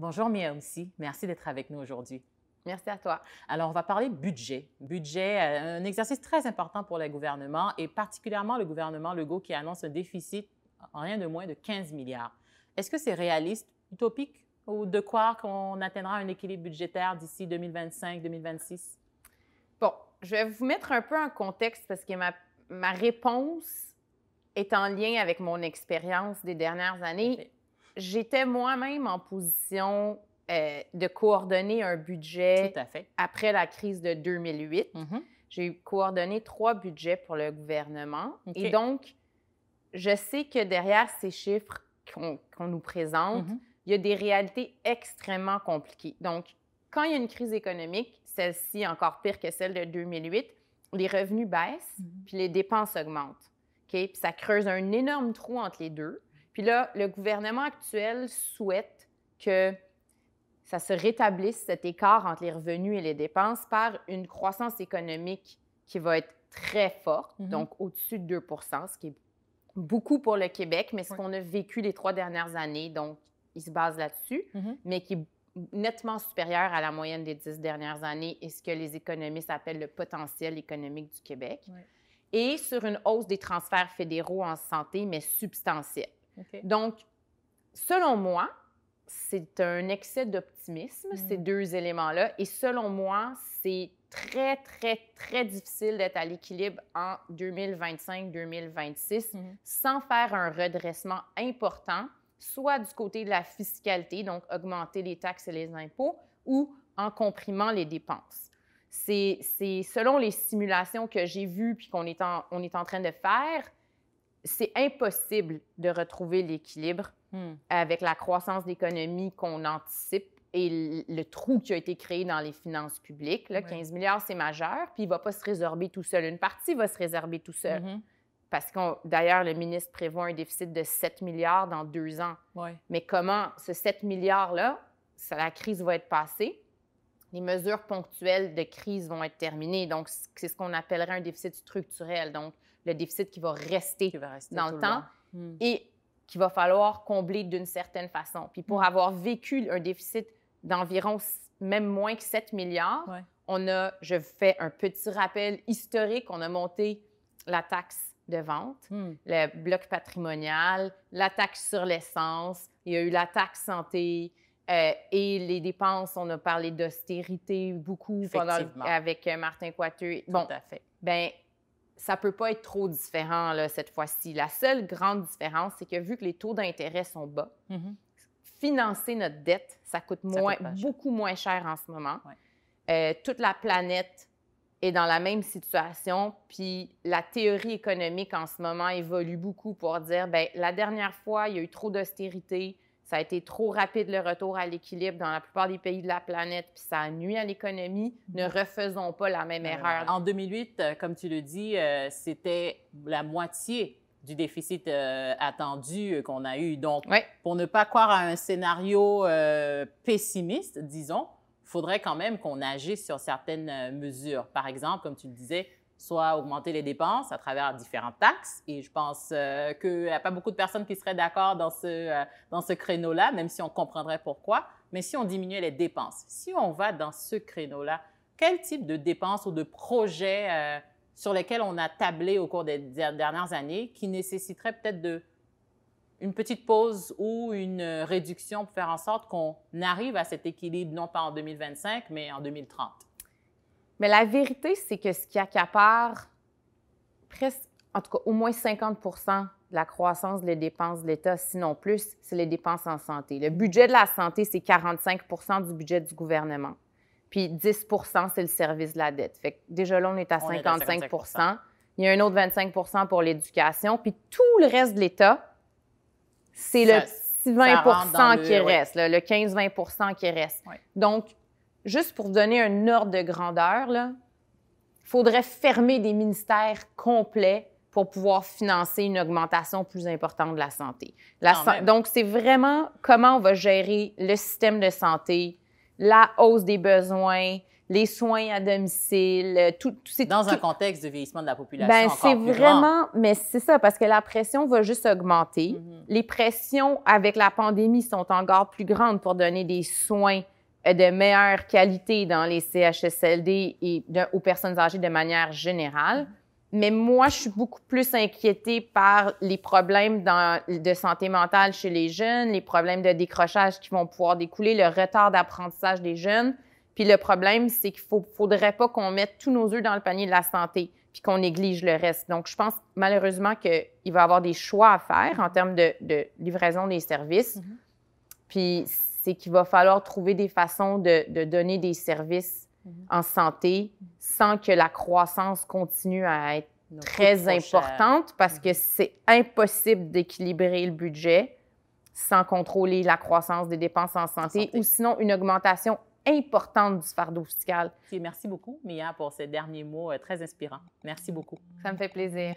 Bonjour Mia aussi, merci d'être avec nous aujourd'hui. Merci à toi. Alors, on va parler budget. Budget, euh, un exercice très important pour les gouvernement, et particulièrement le gouvernement Legault qui annonce un déficit en rien de moins de 15 milliards. Est-ce que c'est réaliste, utopique ou de croire qu'on atteindra un équilibre budgétaire d'ici 2025-2026? Bon, je vais vous mettre un peu en contexte parce que ma, ma réponse est en lien avec mon expérience des dernières années j'étais moi-même en position euh, de coordonner un budget après la crise de 2008. Mm-hmm. J'ai coordonné trois budgets pour le gouvernement. Et donc, je sais que derrière ces chiffres qu'on nous présente, mm-hmm. il y a des réalités extrêmement compliquées. Donc, quand il y a une crise économique, celle-ci encore pire que celle de 2008, les revenus baissent, mm-hmm. puis les dépenses augmentent. Puis ça creuse un énorme trou entre les deux. Puis là, le gouvernement actuel souhaite que ça se rétablisse cet écart entre les revenus et les dépenses par une croissance économique qui va être très forte, mhm. donc au-dessus de 2 ce qui est beaucoup pour le Québec, mais ce qu'on a vécu les trois dernières années, donc il se base là-dessus, mhm. mais qui est nettement supérieur à la moyenne des dix dernières années et ce que les économistes appellent le potentiel économique du Québec. Et sur une hausse des transferts fédéraux en santé, mais substantielle. Donc, selon moi, c'est un excès d'optimisme, hmm. ces deux éléments-là. Et selon moi, c'est très, très, très difficile d'être à l'équilibre en 2025-2026 hmm. sans faire un redressement important, soit du côté de la fiscalité, donc augmenter les taxes et les impôts, ou en comprimant les dépenses. C'est selon les simulations que j'ai vues puis qu'on est en train de faire, c'est impossible de retrouver l'équilibre hmm. avec la croissance d'économie qu'on anticipe et le trou qui a été créé dans les finances publiques. Là, 15 milliards, c'est majeur, puis il ne va pas se résorber tout seul. Une partie va se résorber tout seul. Mhm. Parce que, d'ailleurs, le ministre prévoit un déficit de 7 milliards dans deux ans. Mais comment ce 7 milliards-là, la crise va être passée, les mesures ponctuelles de crise vont être terminées. Donc, c'est ce qu'on appellerait un déficit structurel. Donc, le déficit qui va rester, dans le temps hmm. et qu'il va falloir combler d'une certaine façon. Puis pour hmm. avoir vécu un déficit d'environ même moins que 7 milliards, on a, je fais un petit rappel historique, on a monté la taxe de vente, hmm. le bloc patrimonial, la taxe sur l'essence, il y a eu la taxe santé euh, et les dépenses. On a parlé d'austérité beaucoup avec Martin Coiteux. Tout bon, à fait. Ben, ça ne peut pas être trop différent cette fois-ci. La seule grande différence, c'est que vu que les taux d'intérêt sont bas, mm-hmm. financer notre dette, ça coûte, beaucoup moins cher en ce moment. Euh, toute la planète est dans la même situation, puis la théorie économique en ce moment évolue beaucoup pour dire, bien, la dernière fois, il y a eu trop d'austérité, ça a été trop rapide le retour à l'équilibre dans la plupart des pays de la planète, puis ça nuit à l'économie. Mm-hmm. Ne refaisons pas la même ben erreur. En 2008, euh, comme tu le dis, euh, c'était la moitié du déficit euh, attendu qu'on a eu. Donc, pour ne pas croire à un scénario pessimiste, disons, il faudrait quand même qu'on agisse sur certaines mesures. Par exemple, comme tu le disais, soit augmenter les dépenses à travers différentes taxes. Et je pense euh, qu'il n'y a pas beaucoup de personnes qui seraient d'accord euh, dans ce, créneau-là, même si on comprendrait pourquoi. Mais si on diminuait les dépenses, si on va dans ce créneau-là, quel type de dépenses ou de projets euh, sur lesquels on a tablé au cours des dernières années qui nécessiteraient peut-être de une petite pause ou une réduction pour faire en sorte qu'on arrive à cet équilibre, non pas en 2025, mais en 2030? Mais la vérité, c'est que ce qui accapare presque, en tout cas, au moins 50 de la croissance des dépenses de l'État, sinon plus, c'est les dépenses en santé. Le budget de la santé, c'est 45 du budget du gouvernement. Puis 10 c'est le service de la dette. Fait que déjà là, on est à 55, Il y a un autre 25 pour l'éducation. Puis tout le reste de l'État, c'est le 20 qui reste, le 15-20 qui reste. Donc, Juste pour donner un ordre de grandeur, il faudrait fermer des ministères complets pour pouvoir financer une augmentation plus importante de la santé. Donc, c'est vraiment comment on va gérer le système de santé, la hausse des besoins, les soins à domicile, euh, tout, tout Dans un contexte de vieillissement de la population. Ben, c'est vraiment, mais c'est ça, parce que la pression va juste augmenter. Mhm. Les pressions avec la pandémie sont encore plus grandes pour donner des soins euh, de meilleure qualité dans les CHSLD et aux personnes âgées de manière générale. Mais moi, je suis beaucoup plus inquiétée par les problèmes dans, de santé mentale chez les jeunes, les problèmes de décrochage qui vont pouvoir découler, le retard d'apprentissage des jeunes. Puis le problème, c'est qu'il ne faudrait pas qu'on mette tous nos œufs dans le panier de la santé puis qu'on néglige le reste. Donc, je pense malheureusement qu'il va y avoir des choix à faire en termes de, livraison des services. Mm-hmm. Puis c'est qu'il va falloir trouver des façons de, donner des services mhm. en santé sans que la croissance continue à être très importante parce mhm. que c'est impossible d'équilibrer le budget sans contrôler la croissance des dépenses en santé, ou sinon une augmentation importante du fardeau fiscal. merci beaucoup, Mia, pour ces derniers mots euh, très inspirants. Merci beaucoup. Ça me fait plaisir.